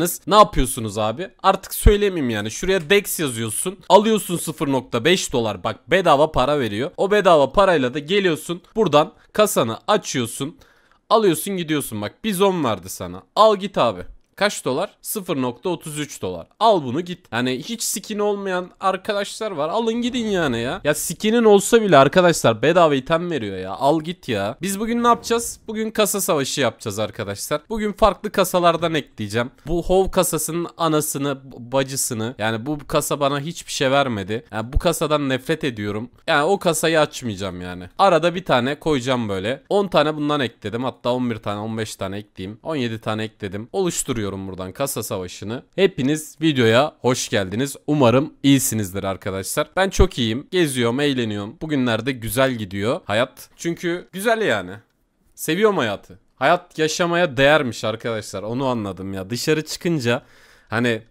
alırsanız ne yapıyorsunuz abi? Artık söylemeyeyim yani. Şuraya DEX yazıyorsun. Alıyorsun 0.5 dolar. Bak bedava para veriyor. O bedava parayla da geliyorsun. Buradan kasanı açıyorsun. Alıyorsun gidiyorsun. Bak bizon vardı sana. Al git abi. Kaç dolar? 0.33 dolar. Al bunu git. Hani hiç skin olmayan arkadaşlar var. Alın gidin yani ya. Ya skinin olsa bile arkadaşlar bedava item veriyor ya. Al git ya. Biz bugün ne yapacağız? Bugün kasa savaşı yapacağız arkadaşlar. Bugün farklı kasalardan ekleyeceğim. Bu hov kasasının anasını, bacısını. Yani bu kasa bana hiçbir şey vermedi. Yani bu kasadan nefret ediyorum. Yani o kasayı açmayacağım yani. Arada bir tane koyacağım böyle. 10 tane bundan ekledim. Hatta 11 tane, 15 tane ekleyeyim. 17 tane ekledim. Oluşturuyor ediyorum buradan kasa savaşını. Hepiniz videoya hoş geldiniz. Umarım iyisinizdir arkadaşlar. Ben çok iyiyim. Geziyorum, eğleniyorum. Bugünlerde güzel gidiyor hayat. Çünkü güzel yani. Seviyorum hayatı. Hayat yaşamaya değermiş arkadaşlar. Onu anladım ya. Dışarı çıkınca hani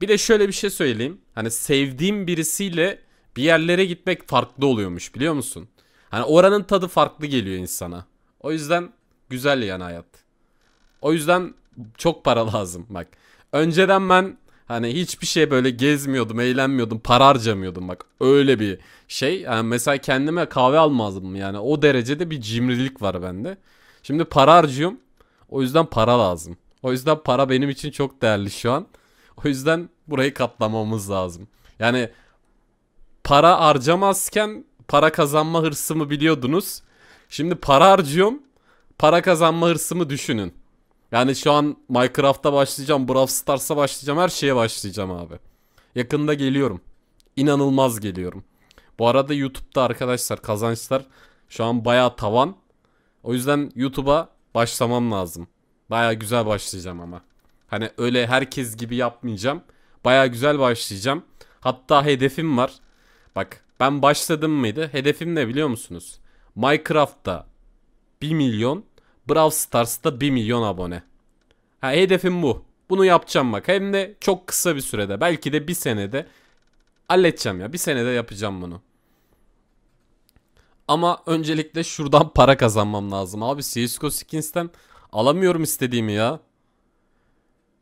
bir de şöyle bir şey söyleyeyim. Hani sevdiğim birisiyle bir yerlere gitmek farklı oluyormuş biliyor musun? Hani oranın tadı farklı geliyor insana. O yüzden güzel yani hayat. O yüzden çok para lazım bak. Önceden ben hani hiçbir şey böyle gezmiyordum, eğlenmiyordum, para harcamıyordum bak. Öyle bir şey. Yani mesela kendime kahve almazdım yani. O derecede bir cimrilik var bende. Şimdi para harcıyorum. O yüzden para lazım. O yüzden para benim için çok değerli şu an. O yüzden burayı katlamamız lazım. Yani para harcamazken para kazanma hırsımı biliyordunuz. Şimdi para harcıyorum. Para kazanma hırsımı düşünün. Yani şu an Minecraft'a başlayacağım, Brawl Stars'a başlayacağım, her şeye başlayacağım abi. Yakında geliyorum. İnanılmaz geliyorum. Bu arada YouTube'da arkadaşlar kazançlar şu an bayağı tavan. O yüzden YouTube'a başlamam lazım. Baya güzel başlayacağım ama. Hani öyle herkes gibi yapmayacağım. Baya güzel başlayacağım. Hatta hedefim var. Bak ben başladım mıydı? Hedefim ne biliyor musunuz? Minecraft'ta 1 milyon Brawl Stars'ta 1 milyon abone. Ha hedefim bu. Bunu yapacağım bak. Hem de çok kısa bir sürede. Belki de bir senede halledeceğim ya. Bir senede yapacağım bunu. Ama öncelikle şuradan para kazanmam lazım. Abi CSGO skins'ten alamıyorum istediğimi ya.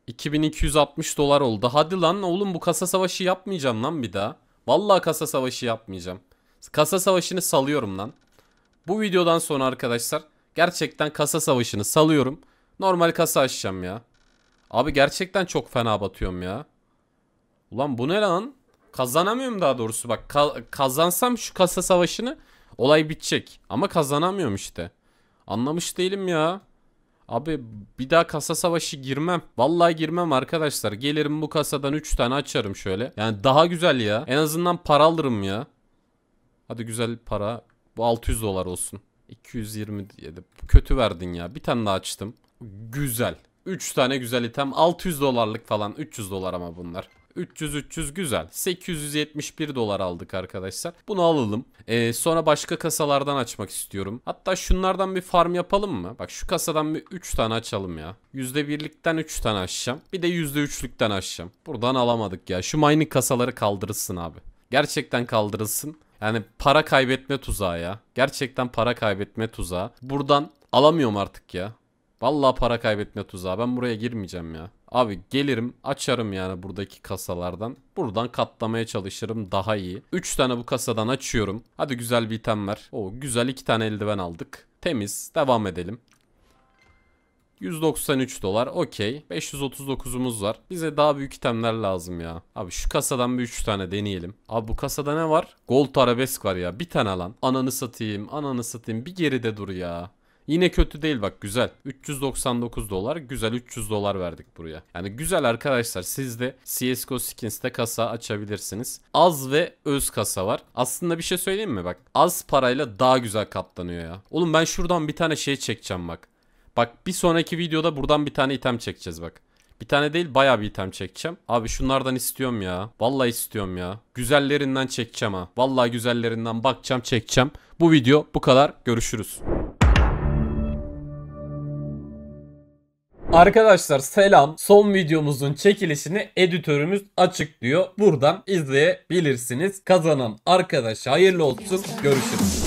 2260 dolar oldu. Hadi lan oğlum bu kasa savaşı yapmayacağım lan bir daha. Vallahi kasa savaşı yapmayacağım. Kasa savaşını salıyorum lan. Bu videodan sonra arkadaşlar Gerçekten kasa savaşını salıyorum. Normal kasa açacağım ya. Abi gerçekten çok fena batıyorum ya. Ulan bu ne lan? Kazanamıyorum daha doğrusu bak. Ka kazansam şu kasa savaşını olay bitecek. Ama kazanamıyorum işte. Anlamış değilim ya. Abi bir daha kasa savaşı girmem. Vallahi girmem arkadaşlar. Gelirim bu kasadan 3 tane açarım şöyle. Yani daha güzel ya. En azından para alırım ya. Hadi güzel para. Bu 600 dolar olsun. 220 dedi. kötü verdin ya. Bir tane daha açtım. Güzel. 3 tane güzel item. 600 dolarlık falan. 300 dolar ama bunlar. 300-300 güzel. 871 dolar aldık arkadaşlar. Bunu alalım. Ee, sonra başka kasalardan açmak istiyorum. Hatta şunlardan bir farm yapalım mı? Bak şu kasadan bir 3 tane açalım ya. %1'likten 3 tane açacağım. Bir de %3'lükten açacağım. Buradan alamadık ya. Şu mining kasaları kaldırılsın abi. Gerçekten kaldırılsın. Yani para kaybetme tuzağı ya. Gerçekten para kaybetme tuzağı. Buradan alamıyorum artık ya. Vallahi para kaybetme tuzağı. Ben buraya girmeyeceğim ya. Abi gelirim açarım yani buradaki kasalardan. Buradan katlamaya çalışırım daha iyi. 3 tane bu kasadan açıyorum. Hadi güzel bir item ver. O güzel 2 tane eldiven aldık. Temiz. Devam edelim. 193 dolar okey. 539'umuz var. Bize daha büyük itemler lazım ya. Abi şu kasadan bir 3 tane deneyelim. Abi bu kasada ne var? Gold arabesk var ya. Bir tane alan. Ananı satayım. Ananı satayım. Bir geride dur ya. Yine kötü değil bak güzel. 399 dolar güzel 300 dolar verdik buraya. Yani güzel arkadaşlar siz de CSGO Skins'te kasa açabilirsiniz. Az ve öz kasa var. Aslında bir şey söyleyeyim mi bak. Az parayla daha güzel katlanıyor ya. Oğlum ben şuradan bir tane şey çekeceğim bak. Bak bir sonraki videoda buradan bir tane item çekeceğiz bak. Bir tane değil bayağı bir item çekeceğim. Abi şunlardan istiyorum ya. Vallahi istiyorum ya. Güzellerinden çekeceğim ha. Vallahi güzellerinden bakacağım çekeceğim. Bu video bu kadar. Görüşürüz. Arkadaşlar selam. Son videomuzun çekilişini editörümüz açıklıyor. Buradan izleyebilirsiniz. Kazanan arkadaş hayırlı olsun. Görüşürüz.